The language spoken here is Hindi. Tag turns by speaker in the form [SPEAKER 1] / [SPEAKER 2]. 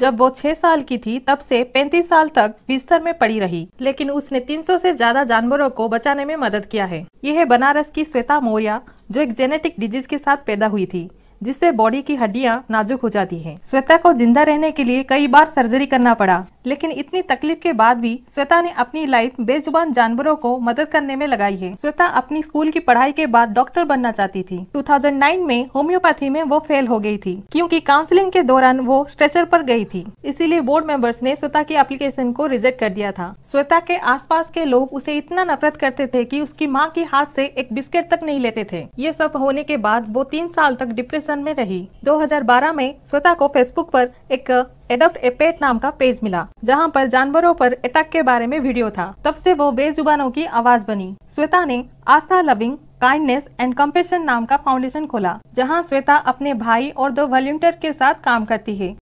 [SPEAKER 1] जब वो छह साल की थी तब से पैंतीस साल तक बिस्तर में पड़ी रही लेकिन उसने 300 से ज्यादा जानवरों को बचाने में मदद किया है यह है बनारस की श्वेता मौर्या जो एक जेनेटिक डिजीज के साथ पैदा हुई थी जिससे बॉडी की हड्डियां नाजुक हो जाती हैं। श्वेता को जिंदा रहने के लिए कई बार सर्जरी करना पड़ा लेकिन इतनी तकलीफ के बाद भी श्वेता ने अपनी लाइफ बेजुबान जानवरों को मदद करने में लगाई है श्वेता अपनी स्कूल की पढ़ाई के बाद डॉक्टर बनना चाहती थी 2009 में होम्योपैथी में वो फेल हो गई थी क्योंकि काउंसलिंग के दौरान वो स्ट्रेचर पर गई थी इसीलिए बोर्ड मेंबर्स ने श्वेता की एप्लीकेशन को रिजेक्ट कर दिया था श्वेता के आसपास के लोग उसे इतना नफरत करते थे कि उसकी माँ के हाथ से एक बिस्किट तक नहीं लेते थे ये सब होने के बाद वो तीन साल तक डिप्रेशन डिप्रेशन में रही 2012 में श्वेता को फेसबुक पर एक एडोप्ट ए पेट नाम का पेज मिला जहां पर जानवरों पर अटैक के बारे में वीडियो था तब से वो बेजुबानों की आवाज बनी श्वेता ने Aastha loving kindness and compassion नाम का फाउंडेशन खोला जहां श्वेता अपने भाई और दो वॉल्टियर के साथ काम करती है